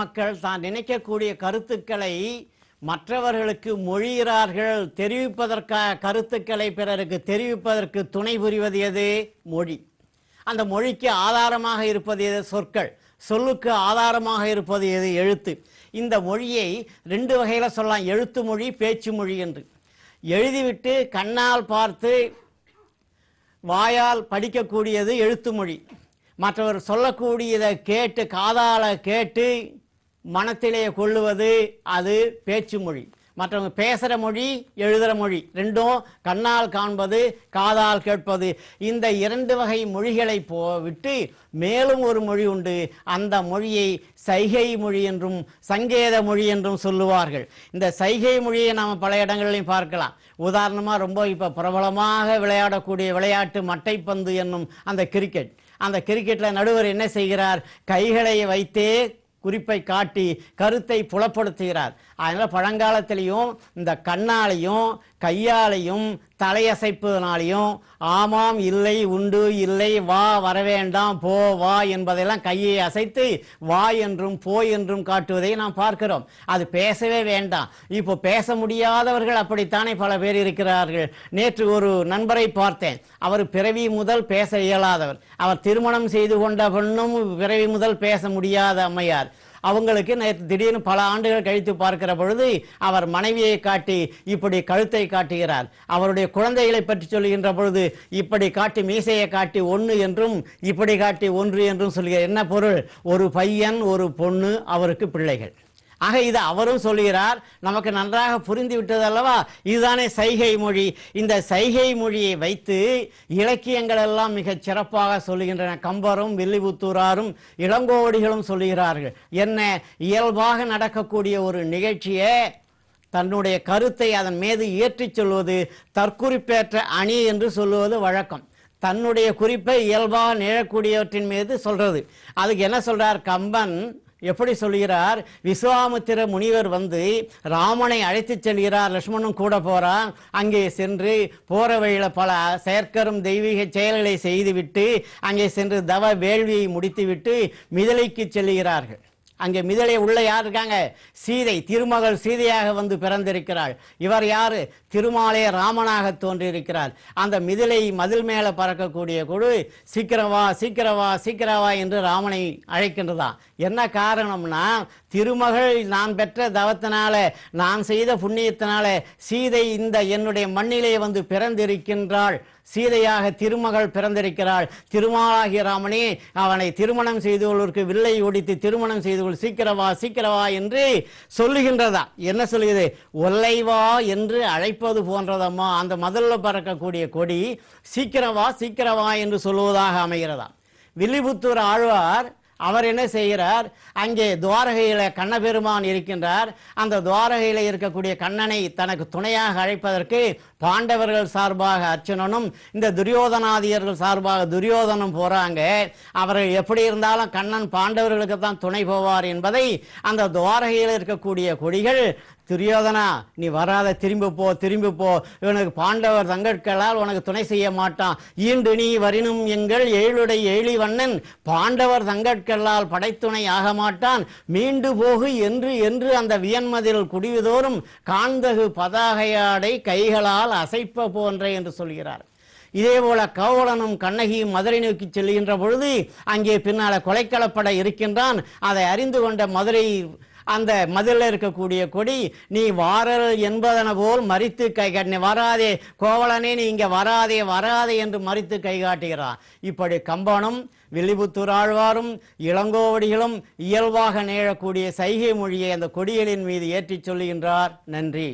மக்கள் தான் நினைக்கக்கூடிய கருத்துக்களை மற்றவர்களுக்கு மொழிகிறார்கள் தெரிவிப்பதற்காக கருத்துக்களை பிறருக்கு தெரிவிப்பதற்கு துணை புரிவது எது மொழி அந்த மொழிக்கு ஆதாரமாக இருப்பது எது சொற்கள் சொல்லுக்கு ஆதாரமாக இருப்பது எது எழுத்து இந்த மொழியை ரெண்டு வகையில் சொல்லலாம் எழுத்து மொழி பேச்சு மொழி என்று எழுதிவிட்டு கண்ணால் பார்த்து வாயால் படிக்கக்கூடியது எழுத்து மொழி மற்றவர் சொல்லக்கூடியதை கேட்டு காதால் கேட்டு மனத்திலே கொள்ளுவது அது பேச்சு மொழி மற்றவங்க பேசுகிற மொழி எழுதுகிற மொழி ரெண்டும் கண்ணால் காண்பது காதால் கேட்பது இந்த இரண்டு வகை மொழிகளை போ விட்டு மேலும் ஒரு மொழி உண்டு அந்த மொழியை சைகை மொழி என்றும் சங்கேத மொழி என்றும் சொல்லுவார்கள் இந்த சைகை மொழியை நாம் பல இடங்களிலையும் பார்க்கலாம் உதாரணமாக ரொம்ப இப்போ பிரபலமாக விளையாடக்கூடிய விளையாட்டு மட்டைப்பந்து என்னும் அந்த கிரிக்கெட் அந்த கிரிக்கெட்டில் நடுவர் என்ன செய்கிறார் கைகளை வைத்தே குறிப்பை காட்டி கருத்தை புலப்படுத்துகிறார் அதனால் பழங்காலத்திலையும் இந்த கண்ணாலையும் கையாலையும் தலையசைப்பதனாலையும் ஆமாம் இல்லை உண்டு இல்லை வா வரவேண்டாம் போ வா என்பதெல்லாம் கையை அசைத்து வா என்றும் போ என்றும் காட்டுவதை நாம் பார்க்கிறோம் அது பேசவே வேண்டாம் இப்போ பேச முடியாதவர்கள் அப்படித்தானே பல பேர் இருக்கிறார்கள் நேற்று ஒரு நண்பரை பார்த்தேன் அவர் பிறவி முதல் பேச இயலாதவர் அவர் திருமணம் செய்து கொண்ட பெண்ணும் பிறவி முதல் பேச முடியாத அம்மையார் அவங்களுக்கு நேற்று திடீர்னு பல ஆண்டுகள் கழித்து பார்க்கிற பொழுது அவர் மனைவியை காட்டி இப்படி கழுத்தை காட்டுகிறார் அவருடைய குழந்தைகளை பற்றி சொல்கின்ற பொழுது இப்படி காட்டி மீசையை காட்டி ஒன்று என்றும் இப்படி காட்டி ஒன்று என்றும் சொல்கிறார் என்ன பொருள் ஒரு பையன் ஒரு பொண்ணு அவருக்கு பிள்ளைகள் ஆக இது அவரும் சொல்கிறார் நமக்கு நன்றாக புரிந்து விட்டது அல்லவா இதுதானே சைகை மொழி இந்த சைகை மொழியை வைத்து இலக்கியங்கள் எல்லாம் மிகச் சிறப்பாக சொல்லுகின்றன கம்பரும் வில்லிபுத்தூராரும் இளங்கோவடிகளும் சொல்லுகிறார்கள் என்ன இயல்பாக நடக்கக்கூடிய ஒரு நிகழ்ச்சியை தன்னுடைய கருத்தை அதன் மீது ஏற்றிச் சொல்வது தற்குறிப்பேற்ற அணி என்று சொல்லுவது வழக்கம் தன்னுடைய குறிப்பை இயல்பாக நிழக்கூடியவற்றின் மீது சொல்கிறது அதுக்கு என்ன சொல்கிறார் கம்பன் எப்படி சொல்கிறார் விஸ்வாமித்திர முனிவர் வந்து ராமனை அழைத்து செல்கிறார் லட்சுமணன் கூட போறான் அங்கே சென்று போற வழியில பல செயற்கரும் தெய்வீக செயல்களை செய்துவிட்டு அங்கே சென்று தவ வேள்வியை முடித்துவிட்டு மிதலைக்கு செல்கிறார்கள் அங்கே மிதலை உள்ள யார் இருக்காங்க சீதை திருமகள் சீதையாக வந்து பிறந்திருக்கிறாள் இவர் யார் திருமாலே ராமனாக தோன்றியிருக்கிறார் அந்த மிதிலை மதில் மேலே பறக்கக்கூடிய குழு சீக்கிரவா சீக்கிரவா சீக்கிரவா என்று ராமனை அழைக்கின்றதா என்ன காரணம்னா திருமகள் நான் பெற்ற தவத்தினால நான் செய்த புண்ணியத்தினால சீதை இந்த என்னுடைய மண்ணிலே வந்து பிறந்திருக்கின்றாள் சீதையாக திருமகள் பிறந்திருக்கிறாள் திருமாலாகிய ராமனே அவனை திருமணம் செய்தவர்களுக்கு வில்லை ஒடித்து திருமணம் செய்து கொள் சீக்கிரவா சீக்கிரவா என்று சொல்லுகின்றதா என்ன சொல்லுகிறது ஒல்லைவா என்று அழைப்பது போன்றதம்மா அந்த மதலில் பறக்கக்கூடிய கொடி சீக்கிரவா சீக்கிரவா என்று சொல்லுவதாக அமைகிறதா வில்லிபுத்தூர் ஆழ்வார் அவர் என்ன செய்கிறார் அங்கே துவாரகையில் கண்ணபெருமான் இருக்கின்றார் அந்த துவாரகையில் இருக்கக்கூடிய கண்ணனை தனக்கு துணையாக அழைப்பதற்கு பாண்டவர்கள் சார்பாக அர்ச்சனனும் இந்த துரியோதனாதியர்கள் சார்பாக துரியோதனும் போகிறாங்க அவர்கள் எப்படி இருந்தாலும் கண்ணன் பாண்டவர்களுக்கு தான் துணை போவார் என்பதை அந்த துவாரகையில் இருக்கக்கூடிய கொடிகள் துரியோதனா நீ வராத திரும்பி போ திரும்பி போ இவனுக்கு பாண்டவர் தங்கட்களால் உனக்கு துணை செய்ய மாட்டான் ஈண்டு நீ வரினும் எங்கள் ஏழுடை ஏழி வண்ணன் பாண்டவர் தங்கட்களால் படைத்துணை ஆக மாட்டான் மீண்டு போகு என்று என்று அந்த வியன்மதில் குடிவதோறும் காந்தகு பதாகையாடை கைகளால் அசைப்ப போன்ற என்று சொல்கிறார் இதே போல கவலனும் கண்ணகியும் மதுரை நோக்கி செல்கின்ற பொழுது அங்கே பின்னால கொலைக்களப்பட இருக்கின்றான் அதை அறிந்து கொண்ட மதுரை அந்த மதிலில் இருக்கக்கூடிய கொடி நீ வாரல் என்பதன போல் மறித்து கை வராதே கோவலனே நீ இங்கே வராதே வராதே என்று மறித்து கை காட்டுகிறான் இப்படி கம்பனும் வில்லிபுத்தூர் ஆழ்வாரும் இளங்கோவடிகளும் இயல்பாக நேழக்கூடிய சைகை மொழியை அந்த கொடியலின் மீது ஏற்றிச் சொல்லுகின்றார் நன்றி